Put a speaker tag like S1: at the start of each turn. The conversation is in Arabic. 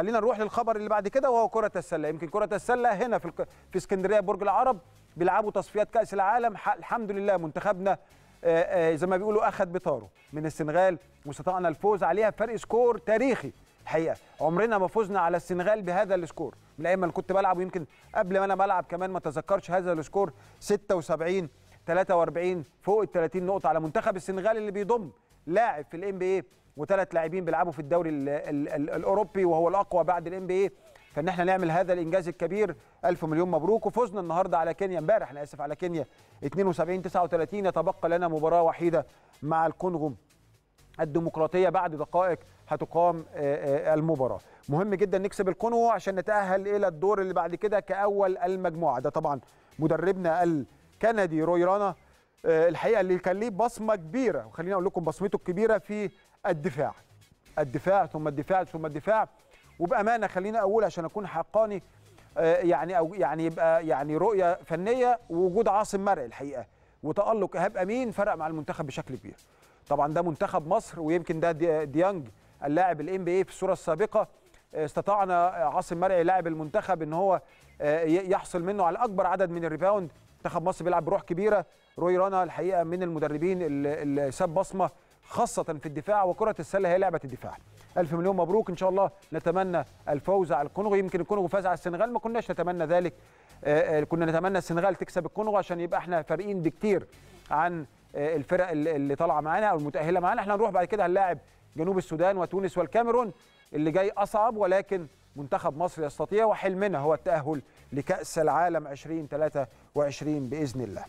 S1: خلينا نروح للخبر اللي بعد كده وهو كره السله يمكن كره السله هنا في في اسكندريه برج العرب بيلعبوا تصفيات كاس العالم الحمد لله منتخبنا آه، آه، زي ما بيقولوا اخذ بطاره من السنغال واستطعنا الفوز عليها بفرق سكور تاريخي الحقيقه عمرنا ما فزنا على السنغال بهذا السكور من ايام ما كنت بلعب ويمكن قبل ما انا بلعب كمان ما اتذكرش هذا السكور 76 43 فوق ال 30 نقطه على منتخب السنغال اللي بيضم لاعب في الام بي وثلاث لاعبين بيلعبوا في الدوري الـ الـ الـ الاوروبي وهو الاقوى بعد الام بي اي فان احنا نعمل هذا الانجاز الكبير الف مليون مبروك وفزنا النهارده على كينيا امبارح انا اسف على كينيا 72 39 يتبقى لنا مباراه وحيده مع الكونغو الديمقراطيه بعد دقائق هتقام آه، آه، المباراه مهم جدا نكسب الكونغو عشان نتاهل الى الدور اللي بعد كده كاول المجموعه ده طبعا مدربنا الكندي روي رانا آه، الحقيقه اللي كان ليه بصمه كبيره وخليني اقول لكم بصمته الكبيره في الدفاع الدفاع ثم الدفاع ثم الدفاع وبامانه خليني اقول عشان اكون حقاني آه، يعني او يعني يبقى يعني رؤيه فنيه ووجود عاصم مرعي الحقيقه وتالق ايهاب امين فرق مع المنتخب بشكل كبير طبعا ده منتخب مصر ويمكن ده ديانج اللاعب الام بي اي في الصوره السابقه آه، استطعنا عاصم مرعي لاعب المنتخب ان هو يحصل منه على اكبر عدد من الريباوند منتخب مصر بيلعب بروح كبيره روي رانا الحقيقه من المدربين اللي ساب بصمه خاصه في الدفاع وكره السله هي لعبه الدفاع الف مليون مبروك ان شاء الله نتمنى الفوز على الكونغو يمكن الكونغو فاز على السنغال ما كناش نتمنى ذلك آه، آه، كنا نتمنى السنغال تكسب الكونغو عشان يبقى احنا فارقين بكتير عن آه، الفرق اللي طالعه معانا او المتاهله معانا احنا هنروح بعد كده هنلاعب جنوب السودان وتونس والكاميرون اللي جاي أصعب ولكن منتخب مصر يستطيع وحلمنا هو التأهل لكأس العالم 2023 بإذن الله